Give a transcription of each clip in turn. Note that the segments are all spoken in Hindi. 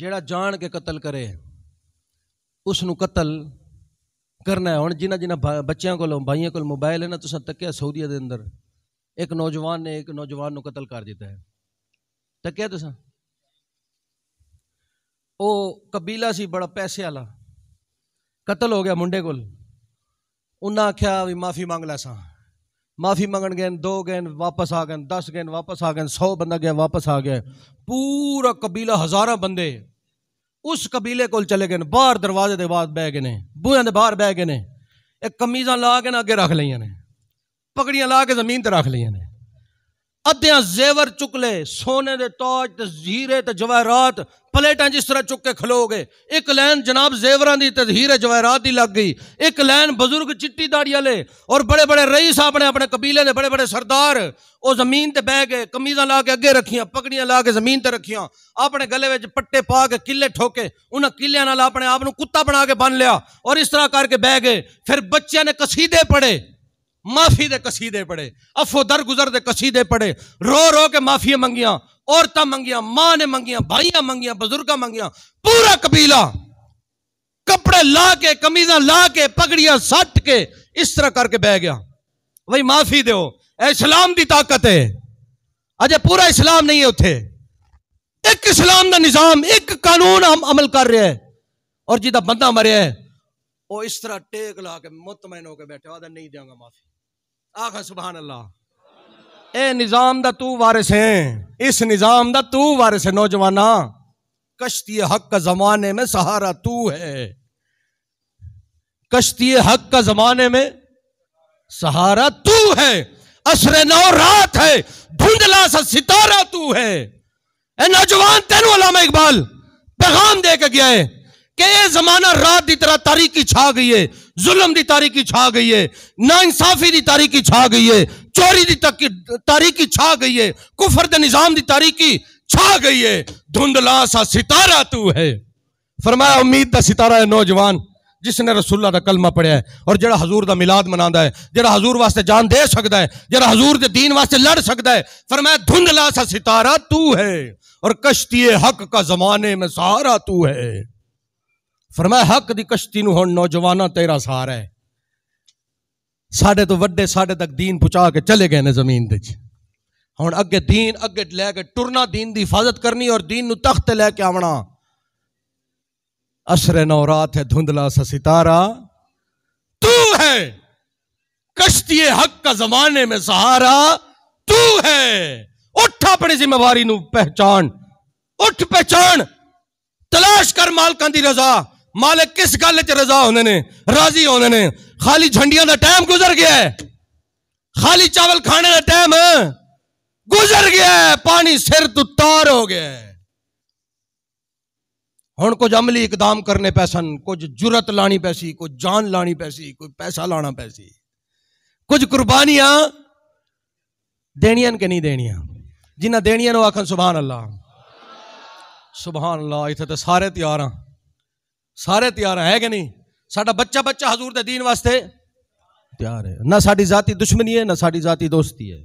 ਜਿਹੜਾ ਜਾਣ ਕੇ ਕਤਲ ਕਰੇ ਉਸ ਨੂੰ ਕਤਲ ਕਰਨਾ ਹੈ ਹੁਣ ਜਿਨ੍ਹਾਂ ਜਿਨ੍ਹਾਂ ਬੱਚਿਆਂ ਕੋਲ ਭਾਈਆਂ ਕੋਲ ਮੋਬਾਈਲ ਹੈ ਨਾ ਤੁਸੀਂ ਤੱਕਿਆ ਸਾਊਦੀਆ ਦੇ ਅੰਦਰ ਇੱਕ ਨੌਜਵਾਨ ਨੇ ਇੱਕ ਨੌਜਵਾਨ ਨੂੰ ਕਤਲ ਕਰ ਦਿੱਤਾ ਹੈ ਤੱਕਿਆ ਤੁਸੀਂ ਉਹ ਕਬੀਲਾ ਸੀ ਬੜਾ ਪੈਸੇ ਵਾਲਾ ਕਤਲ ਹੋ ਗਿਆ ਮੁੰਡੇ ਕੋਲ ਉਹਨਾਂ ਆਖਿਆ ਵੀ ਮਾਫੀ ਮੰਗ ਲੈ ਸਾਂ माफ़ी मंगन गए दो गए वापस आ गए दस गए वापस आ गए सौ बंदा गया वापस आ गया पूरा कबीला हज़ारा बंदे उस कबीले को चले गए बाहर दरवाजे के बाद बह गए ने बूहें के बह गए ने एक कमीज़ा ला के ना अगे रख लिया ने पगड़ियाँ ला के जमीन त रख लिया ने ਅੱਧਿਆਂ ਜ਼ੇਵਰ ਚੁੱਕ ਲੈ ਸੋਨੇ ਦੇ ਤਾਜ ਤੇ ਜ਼ੀਰੇ ਤੇ ਜਵਾਹਰਾਤ ਪਲੇਟਾਂ ਜਿਸ ਤਰ੍ਹਾਂ ਚੁੱਕ ਕੇ ਖਲੋਗੇ ਇੱਕ ਲੈਨ ਜਨਾਬ ਜ਼ੇਵਰਾਂ ਦੀ ਤੇ ਹੀਰੇ ਜਵਾਹਰਾਤ ਦੀ ਲੱਗ ਗਈ ਇੱਕ ਲੈਨ ਬਜ਼ੁਰਗ ਚਿੱਟੀ ਦਾੜੀ ਵਾਲੇ ਔਰ ਬੜੇ ਬੜੇ ਰਈਸ ਆਪਣੇ ਆਪਣੇ ਕਬੀਲੇ ਦੇ ਬੜੇ ਬੜੇ ਸਰਦਾਰ ਉਹ ਜ਼ਮੀਨ ਤੇ ਬਹਿ ਗਏ ਕਮੀਜ਼ਾਂ ਲਾ ਕੇ ਅੱਗੇ ਰੱਖੀਆਂ ਪਗੜੀਆਂ ਲਾ ਕੇ ਜ਼ਮੀਨ ਤੇ ਰੱਖੀਆਂ ਆਪਣੇ ਗਲੇ ਵਿੱਚ ਪੱਟੇ ਪਾ ਕੇ ਕਿੱਲੇ ਠੋਕੇ ਉਹਨਾਂ ਕਿੱਲਿਆਂ ਨਾਲ ਆਪਣੇ ਆਪ ਨੂੰ ਕੁੱਤਾ ਬਣਾ ਕੇ ਬੰਨ ਲਿਆ ਔਰ ਇਸ ਤਰ੍ਹਾਂ ਕਰਕੇ ਬਹਿ ਗਏ ਫਿਰ ਬੱਚਿਆਂ ਨੇ ਕਸੀਦੇ ਪੜੇ माफी दे कसीदे पड़े अफो दर गुजर दे कसीदे पड़े रो रो के माफिया मंगिया औरत मंगिया मां ने मंगिया भाइया मंगिया बुजुर्ग मंगिया पूरा कबीला कपड़े ला के कमीजा ला के पगड़िया सट के इस तरह करके बह गया भाई माफी दो इस्लाम की ताकत है अजय पूरा इस्लाम नहीं है उथे एक इस्लाम का निजाम एक कानून हम अमल कर रहे हैं और जिदा बंदा मरिया है वो इस तरह टेक ला के मुतमैन होकर बैठे नहीं देंगे माफी आख सुबहान अल्लाह ए निज़ाम दा तू वारिस है इस निज़ाम दा तू वारिस है नौजवाना कश्ती हक का जमाने में सहारा तू है कश्ती हक का जमाने में सहारा तू है असरे नौ रात है धुंधला सा सितारा तू है ए नौजवान तेन अलामा इकबाल पैगाम दे के गया है कि ये जमाना रात की तरह तारीखी छा गई है जुलम की तारीखी छा गई है ना इंसाफी की तारीखी छा गई है चोरी की तारीखी छा गई है कुफर के निजाम की तारीखी छा गई है धुंधला सा सितारा तू है फरमाया उम्मीद का सितारा है नौजवान जिसने रसूल्ला का कलमा पढ़िया है और जरा हजूर का मिलाद मना है जरा हजूर वास्ते जान दे सकता है जरा हजूर के दीन वास्ते लड़ सकता है फरमाया धुंधला सा सितारा तू है और कश्ती हक का जमाने में सहारा तू है फरमाया हक की कश्ती हम नौजवाना तेरा सहारा है साढ़े तो व्डे साढ़े तक दीन पहुंचा के चले गए ने जमीन हम अगे दीन अगे लैके टुरना दीन की हिफाजत करनी और दीन तख्त लैके आना असरे नौ है धुंधला स सितारा तू है कश्ती हक का जमाने में सहारा तू है उठ अपनी जिम्मेवारी पहचान उठ पहचान तलाश कर मालकान की रजा मालिक किस गल च रजा होने ने राजी होने ने खाली झंडिया का टाइम गुजर गया है खाली चावल खाने का टाइम गुजर गया है पानी सिर तो तार हो गया है हूँ कुछ अमली इकदम करने पैसन कुछ जुरत लानी पैसी कुछ जान लानी पैसी कोई पैसा लाना पैसी कुछ कुर्बानियां देनिया के नहीं देनिया जिन्हें देनिया आखन सुबह अल्लाह सुबह अल्लाह इतने तो सारे त्यार हैं सारे तैयार है कि नहीं सा बच्चा बच्चा हजूर के दीन वास्ते तैयार है ना सा जाति दुश्मनी है ना सा जाति दोस्ती है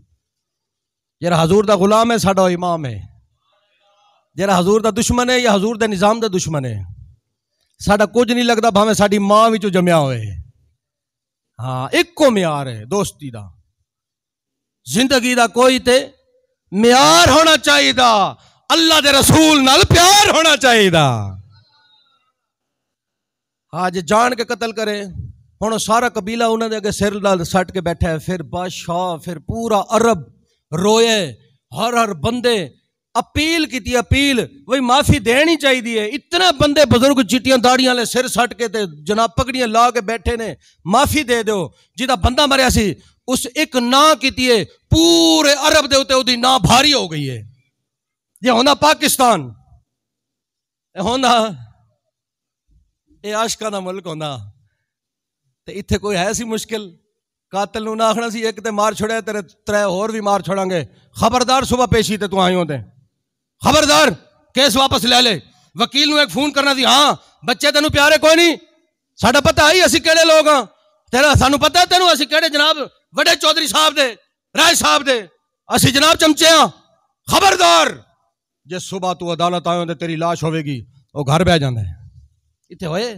जरा हजूर का गुलाम है साढ़ा इमाम है जरा हजूर का दुश्मन है या हजूर के निजाम का दुश्मन है साढ़ा कुछ नहीं लगता भावे साड़ी माँ भी जमया हो हाँ एको म्यार है दोस्ती का जिंदगी का कोई तो म्यार होना चाहिए अल्लाह के रसूल न प्यार होना चाहिए आज जान के कतल करे हूँ सारा कबीला उन्होंने अगर सिर लाल सट के बैठा है फिर बादशाह फिर पूरा अरब रोए हर हर बंदे अपील की अपील वही माफी देनी चाहिए है इतने बंदे बुजुर्ग चिटिया दाड़ियाँ सिर सट के ते जनाब पगड़ियाँ ला के बैठे ने माफी दे दो जिदा बंदा मरिया उस एक ना की पूरे अरब के उत्ते ना भारी हो गई है जो हाँ पाकिस्तान होना ਇਹ ਆਸ਼ਕਾਂ ਦਾ ਮੁਲਕ ਹੁੰਦਾ ਤੇ ਇੱਥੇ ਕੋਈ ਹੈ ਸੀ ਮੁਸ਼ਕਿਲ ਕਾਤਲ ਨੂੰ ਨਾ ਆਖਣਾ ਸੀ ਇੱਕ ਤੇ ਮਾਰ ਛੜਿਆ ਤੇਰੇ ਤਰੇ ਹੋਰ ਵੀ ਮਾਰ ਛੜਾਂਗੇ ਖਬਰਦਾਰ ਸਵੇਰ ਪੇਸ਼ੀ ਤੇ ਤੂੰ ਆਇਓ ਤੇ ਖਬਰਦਾਰ ਕੇਸ ਵਾਪਸ ਲੈ ਲੈ ਵਕੀਲ ਨੂੰ ਇੱਕ ਫੋਨ ਕਰਨਾ ਸੀ ਹਾਂ ਬੱਚੇ ਤੈਨੂੰ ਪਿਆਰੇ ਕੋਈ ਨਹੀਂ ਸਾਡਾ ਪਤਾ ਹੀ ਅਸੀਂ ਕਿਹੜੇ ਲੋਕ ਆ ਤੇਰਾ ਸਾਨੂੰ ਪਤਾ ਤੈਨੂੰ ਅਸੀਂ ਕਿਹੜੇ ਜਨਾਬ ਵੱਡੇ ਚੌਧਰੀ ਸਾਹਿਬ ਦੇ ਰਾਏ ਸਾਹਿਬ ਦੇ ਅਸੀਂ ਜਨਾਬ ਚਮਚੇ ਆ ਖਬਰਦਾਰ ਜੇ ਸਵੇਰ ਤੂੰ ਅਦਾਲਤ ਆਇਓ ਤੇ ਤੇਰੀ লাশ ਹੋਵੇਗੀ ਉਹ ਘਰ ਬਹਿ ਜਾਂਦਾ ਹੈ इतने होए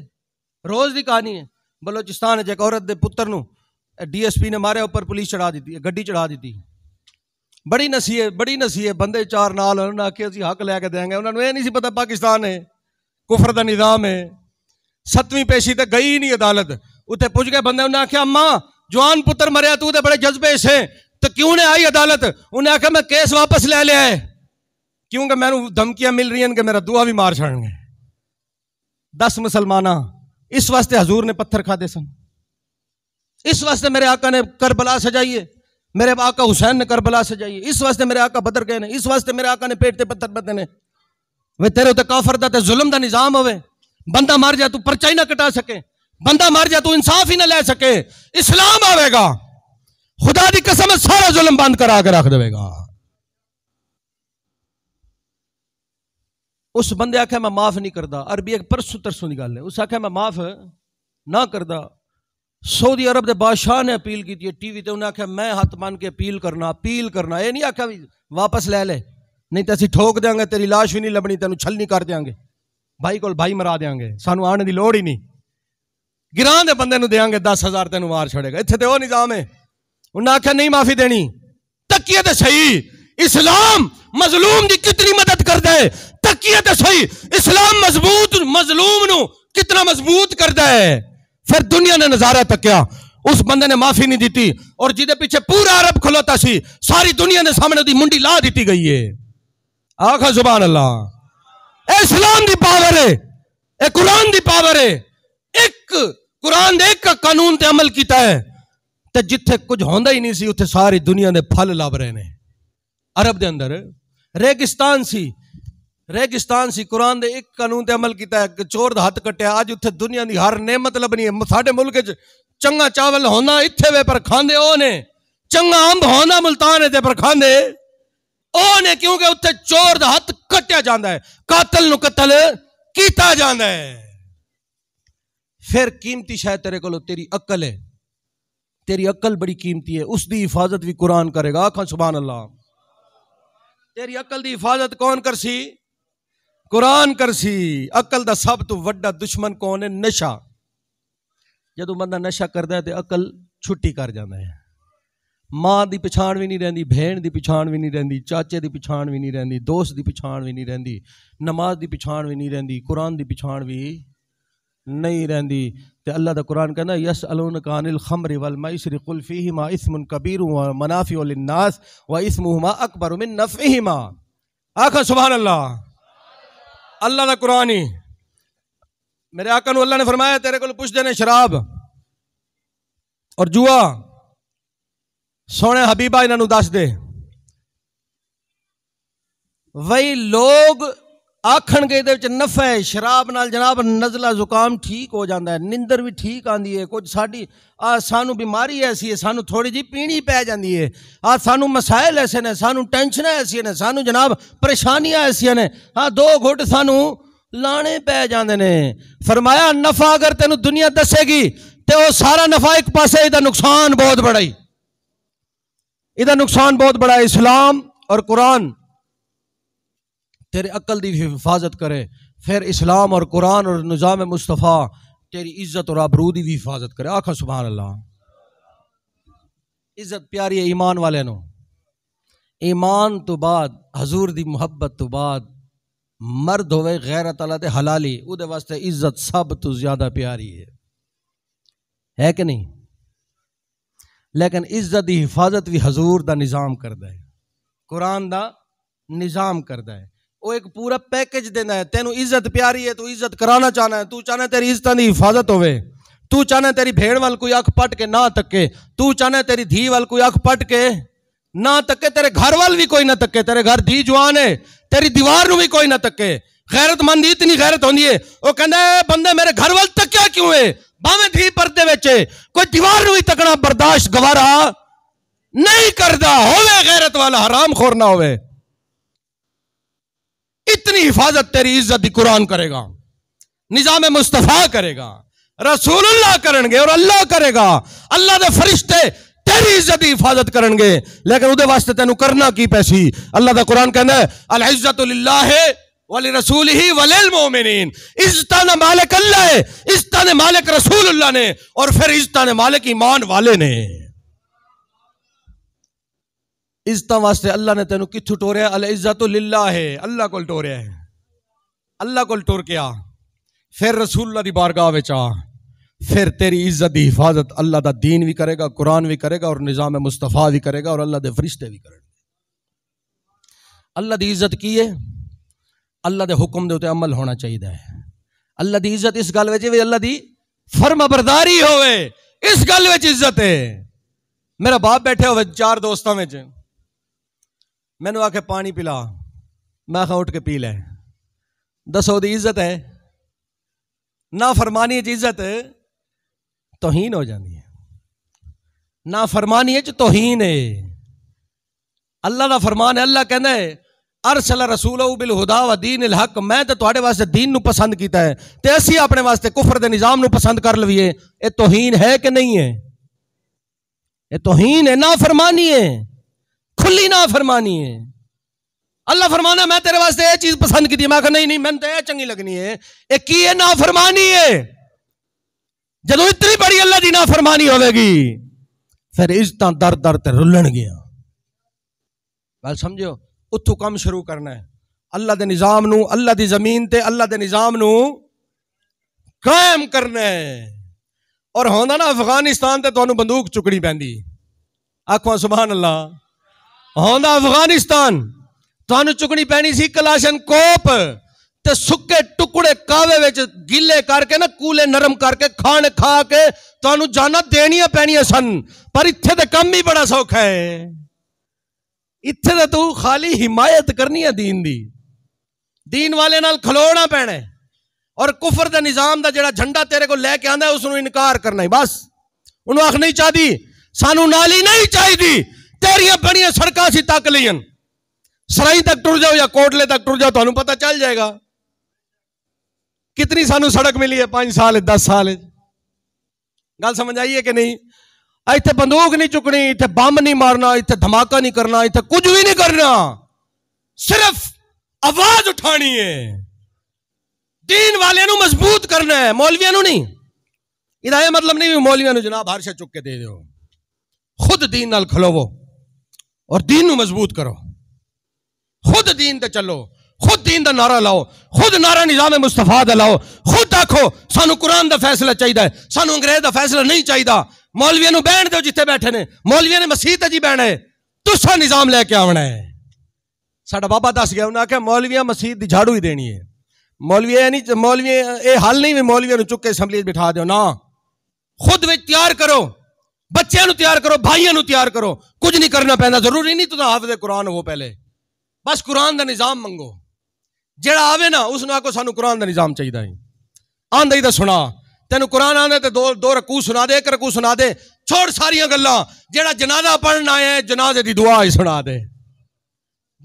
रोज की कहानी है बलोचिस्तान एक औरत के पुत्र पी ने मारे उपर पुलिस चढ़ा दी ग्डी चढ़ा दी बड़ी नसी है बड़ी नसी है बंदे चार नाल उन्होंने आखिर अभी हक लैके देंगे उन्होंने ये नहीं पता पाकिस्तान है कुफर का निजाम है सत्तवी पेशी तो गई नहीं अदालत उत्थे पुज गए बंदे उन्हें आखिया अम्मा जवान पुत्र मरिया तू तो बड़े जज्बे से तो क्यों ने आई अदालत उन्हें आख्या मैं केस वापस लै लिया है क्योंकि मैं धमकियां मिल रही कि मेरा दुआ भी मार छड़ गए दस मुसलमान इस वास्ते हजूर ने पत्थर खाते सन इस वास्ते मेरे आका ने करबला सजाइए मेरे आका हुसैन ने करबला सजाइए इस वास्ते मेरे आका बदर गए ने इस वास्ते मेरे आका ने पेट से पत्थर बदे ने वे तेरे उत्ते काफर का ते जुल्म का निजाम होवे बंदा मर जाए तू परचा ही ना कटा सके बंदा मर जाए तू इंसाफ ही ना ले सके इस्लाम आवेगा खुदा की कसम सारा जुलम बंद करा के रख देगा उस बंदे आख्या मैं माफ नहीं करता अरबी एक परसों तरसों की गल है उस आख्या मैं माफ ना करता सऊदी अरब के बादशाह ने अपील की टी वी उन्हें आख्या मैं हथ मान के अपील करना अपील करना यह नहीं आख्या भी वापस लै ले नहीं तो असं ठोक देंगे तेरी लाश भी नहीं लभनी तेन छलनी कर देंगे भाई को भाई मरा देंगे सानू आने की लड़ ही नहीं गिरां के बंद देंगे दस हज़ार तेन मार छड़ेगा इतने तो वह निज़ाम है उन्हें आख्या नहीं माफ़ी देनी तकिए तो सही इस्लाम मजलूम की कितनी मदद है तो सही इस्लाम मजबूत मजलूम कितना मजबूत करता है फिर दुनिया ने नजारा तकिया उस बंदे ने माफी नहीं दी और जिदे पीछे पूरा अरब खलोता सी सारी दुनिया ने सामने दी मुंडी ला दी गई है आखा जुबान अल्लाह इस्लाम की पावर है ए कुरान की पावर है एक कुरान ने एक कानून से अमल किया है तो जिथे कुछ होंदा ही नहीं सी उथे सारी दुनिया ने फल लभ रहे हैं अरब के अंदर रेगिस्तान सी रेगिस्तान से कुरान ने एक कानून से अमल किया चोर का हथ कटिया अज उ दुनिया की हर नेमत लबनी है साढ़े मुल्क चंगा चावल होना इतने वे पर खाते ने चंगा अंब होना मुल्तान है पर खाते ने क्योंकि उ चोर हथ कटिया जाता है कातल न कतल किया जाता है फिर कीमती शायद तेरे को तेरी अकल है तेरी अकल बड़ी कीमती है उसकी हिफाजत भी कुरान करेगा आखा सुबह अल्लाह तेरी अकल की हिफाजत कौन कर सी कुरान करसी अकल का सब तो व्डा दुश्मन कौन है नशा जो बंदा नशा करता है तो अकल छुट्टी कर जाता है माँ की पछाण भी नहीं रही भेन की पछाण भी नहीं रही चाचे की पछाण भी नहीं रही दोस्त की पछाण भी नहीं रही नमाज की पछाण भी नहीं रही कुरान की पछाण भी नहीं रही तो अल्लाह का कुरान कहना यस अलोन कान खमर वल मईसरी कुल्फी हिमा इसमन कबीर हुआ मुनाफी उलनास व इसमु हुआ अकबर उमिन नफी माँ आखा सुबह अल्लाह अल्लाह का कुरान ही मेरे आका अल्लाह ने फरमाया तेरे को पुछते ने शराब और जुआ सोने हबीबा इन्हों दस दे वही लोग आखन के नफा है शराब न जनाब नज़ला जुकाम ठीक हो जाता है नींदर भी ठीक आँदी है कुछ साड़ी आ सानू बीमारी ऐसी है सू थोड़ी जी पीनी पै जाती है आ सू मसाइल ऐसे ने सू टेंशन ऐसा ने सू जनाब परेशानियाँ ऐसा ने हाँ दो घुट सू लाने पै जाते हैं फरमाया नफा अगर तेन दुनिया दसेगी तो वह सारा नफा एक पास नुकसान बहुत बड़ा ही नुकसान बहुत बड़ा इस्लाम और कुरान तेरे अकल की हिफाजत करे फिर इस्लाम और कुरान और निज़ाम मुस्तफ़ा तेरी इज्जत और आबरू की भी हिफाजत करे आखा सुबह अल्लाह इज्जत प्यारी है ईमान वाले नो ईमान तो बाद हजूर की मुहब्बत तो बाद मर्द होवे गैरत अला ते हलाली उदे वास्ते इज्जत सब तो ज़्यादा प्यारी है है कि नहीं लेकिन इज्जत की हिफाजत भी हजूर का निज़ाम करता है कुरान का निज़ाम करता है ਉਹ ਇੱਕ ਪੂਰਾ ਪੈਕੇਜ ਦੇਣਾ ਹੈ ਤੈਨੂੰ ਇੱਜ਼ਤ ਪਿਆਰੀ ਹੈ ਤੂੰ ਇੱਜ਼ਤ ਕਰਾਉਣਾ ਚਾਹਨਾ ਹੈ ਤੂੰ ਚਾਹਨਾ ਤੇਰੀ ਇੱਜ਼ਤਾਂ ਦੀ ਹਿਫਾਜ਼ਤ ਹੋਵੇ ਤੂੰ ਚਾਹਨਾ ਤੇਰੀ ਭੇੜ ਵੱਲ ਕੋਈ ਅੱਖ ਪਟ ਕੇ ਨਾ ਤੱਕੇ ਤੂੰ ਚਾਹਨਾ ਤੇਰੀ ਧੀ ਵੱਲ ਕੋਈ ਅੱਖ ਪਟ ਕੇ ਨਾ ਤੱਕੇ ਤੇਰੇ ਘਰ ਵੱਲ ਵੀ ਕੋਈ ਨਾ ਤੱਕੇ ਤੇਰੇ ਘਰ ਧੀ ਜਵਾਨ ਹੈ ਤੇਰੀ ਦੀਵਾਰ ਨੂੰ ਵੀ ਕੋਈ ਨਾ ਤੱਕੇ ਗੈਰਤਮੰਦ ਇਤਨੀ ਗੈਰਤ ਹੁੰਦੀ ਹੈ ਉਹ ਕਹਿੰਦਾ ਬੰਦੇ ਮੇਰੇ ਘਰ ਵੱਲ ਤੱਕਿਆ ਕਿਉਂ ਹੈ ਭਾਵੇਂ ਧੀ ਪਰਦੇ ਵਿੱਚ ਕੋਈ ਦੀਵਾਰ ਨੂੰ ਵੀ ਤੱਕਣਾ ਬਰਦਾਸ਼ਤ ਗਵਾਰਾ ਨਹੀਂ ਕਰਦਾ ਹੋਵੇ ਗੈਰਤ ਵਾਲਾ ਹਰਾਮ ਖੋਰ ਨਾ ਹੋਵੇ इतनी हिफाजत तेरी इज्जत कुरान करेगा निजाम मुस्तफा करेगा रसूल अल्लाह करेंगे और अल्लाह करेगा अल्लाह के फरिश्ते तेरी इज्जत की हिफाजत करेंगे लेकिन वो वास्ते तेन करना की पैसी अल्लाह का कुरान कहना है अल इज्जत है वाली रसूल ही वलिल इज्जत ने मालिक अल्लाह है इज्जत ने मालिक रसूल अल्लाह ने और फिर इज्जत ने मालिक ईमान वाले ने इज्जत वास्ते अल्लाह ने तेन कितु टोरिया अल इज्जत लीला है अल्लाह को टोरिया है अल्लाह को टोर के आ फिर रसूल्ला की बारगाह आ फिर तेरी इज्जत की हिफाजत अल्लाह का दीन भी करेगा कुरान भी करेगा और निज़ाम मुस्तफ़ा भी करेगा और अल्लाह के फरिश्ते भी करेंगे अल्लाह की इज्जत की है अल्लाह के हुक्म के उत्ते अमल होना चाहिए है अल्लाह की इज्जत इस गल में अल्लाह की फर्म बरदारी हो इस गल इज्जत है मेरा बाप बैठे हो चार दोस्तों में मैंने आके पानी पिला मैं खा उठ के पी लें दसो दी इज्जत है ना फरमानी इज्जत तोहीन हो जाती है ना फरमानी तोहीन है अल्लाह का फरमान है अल्लाह कहना है अरसल रसूल बिल हुदा व दीन अल हक मैं तो थोड़े वास्ते दीन पसंद किया है तो असी अपने वास्ते कुफर ਕੁਫਰ ਦੇ ਨਿਜ਼ਾਮ ਨੂੰ ਪਸੰਦ ਕਰ ਲਈਏ ਇਹ ਤੋਹੀਨ है ਕਿ ਨਹੀਂ है ਇਹ ਤੋਹੀਨ है ਨਾ લી ના ફરમાની હે અલ્લા ફરમાના મેં તેરે વાસ્તે એ ચીઝ પસંદ કી થી મેં કહા નહીં નહીં મને તો એ ચંગી લગની હે એ કી ના ફરમાની હે જદુ ઇતની બડી અલ્લા દી ના ફરમાની હોવેગી ફરીશતા દર્દ દર્દ તે રુલન ગયા બલ સમજો ઉઠો કમ શુરુ karna hai અલ્લા دے निजाम નું અલ્લા દી જમીન تے અલ્લા دے निजाम નું قائم karna hai ઓર હોnda na afghanistan تے તону bandook chukri pendi આખવા સુબાન અલ્લા आंदा अफगानिस्तान तुम चुकनी पैनी सी कलाशन कोप ते सुके टुकड़े कावे बच्च गिले करके ना कूले नरम करके खान खा के तुम जाना देनिया पैनिया सन पर इतने तो कम भी बड़ा सौख है इतने तो तू खाली हिमायत करनी है दीन दी दीन वाले नाल खलोना है और कुफर दे निजाम दा जेड़ा झंडा तेरे को लेके आंदा उसनु इनकार करना है बस उन्होंने आख नहीं चाहती सानू नाली नहीं चाहती तेरिया ਬਣੀਆਂ सड़क ਸੀ तक ਲਈਆਂ सराई तक टूर जाओ या कोटले तक टुट जाओ तो पता चल जाएगा कितनी सानू सड़क मिली है पांच साल दस साल गल समझ आई है कि नहीं इतने बंदूक नहीं चुकनी इतने बंब नहीं मारना इतने धमाका नहीं करना इतने कुछ भी नहीं करना सिर्फ आवाज उठानी है दीन वाले मजबूत करना है मौलविया नहीं इधर मतलब नहीं मौलविया जनाब हर शे चुक के दे दो खुद दीन खलोवो और दीन मजबूत करो खुद दीन तो चलो खुद दीन का नारा लाओ खुद नारा निजाम मुस्तफा लाओ खुद आखो सू कुरान का फैसला चाहिए सू अंग्रेज का फैसला नहीं चाहिए मौलविया बहन दो जिते बैठे ने मौलविया ने मसीहत जी बहना है तुसा निजाम लैके आना है साढ़ा बाबा दस गया उन्हें आख्या मौलविया मसीह की झाड़ू ही देनी है मौलविया नहीं मौलवी ये हल नहीं भी मौलविया चुके असम्बली बिठा दो ना खुद में तैयार करो बच्चों तैयार करो भाइयों तैयार करो कुछ नहीं करना पैदा जरूरी नहीं तो हाफते कुरान हो पहले बस कुरान का निजाम मंगो जड़ा आवे ना उस आखो सू कुरान का निजाम चाहिए है आंदा ही तो सुना तेन कुरान आने तो दो दो रकू सुना दे एक रकू सुना दे छोड़ सारिया गल् जो जनादा पढ़ना आया है जनादे की दुआ ही सुना दे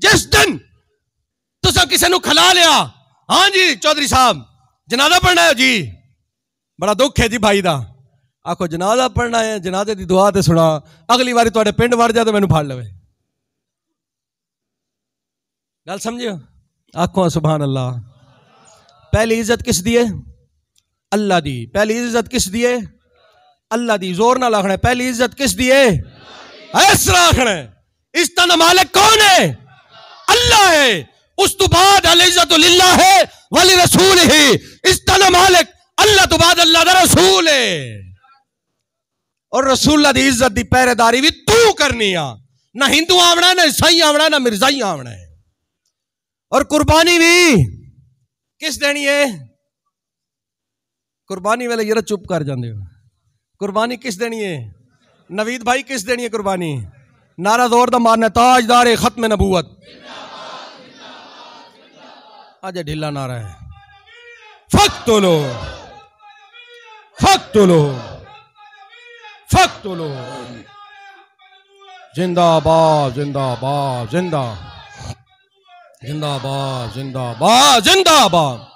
जिस दिन तुम किसी को खिला लिया हाँ जी चौधरी साहब जनादा पढ़ना है जी बड़ा दुख है जी भाई का आखो ਜਨਾਜ਼ਾ पढ़ना है ਜਨਾਜ਼ੇ की दुआ तो सुना अगली ਵਾਰੀ थोड़े पिंड वर ਜਾ तो मैं फड़ लवे गल समझ आखो सुबहान अल्लाह पहली इज्जत किस दी है अल्लाह दी पहली इज्जत किस दी है अल्लाह दी जोर ना आखना पहली इज्जत किस दी है ऐसा आखना इस ना मालिक कौन है अल्लाह है उस तो बाद इज्जत लिल्ला है वाली रसूल ही इस ना मालिक अल्लाह तो बाद अल्लाह का रसूल है और रसूल की इज्जत की पहरेदारी भी तू करनी आ ना हिंदू आवना ना ईसाई आवना ना मिर्जाई आवना है और कुर्बानी भी किस देनी है कुर्बानी वाले यार चुप कर जाते हो कुर्बानी किस देनी है नवीद भाई किस देनी है कुर्बानी नारा जोर द मारना ताजदार खत्म नबूत अजय ढीला नारा है फक तो लो फक तो लो सख्त लो जिंदाबाद जिंदाबाद जिंदा जिंदाबाद जिंदाबाद जिंदाबाद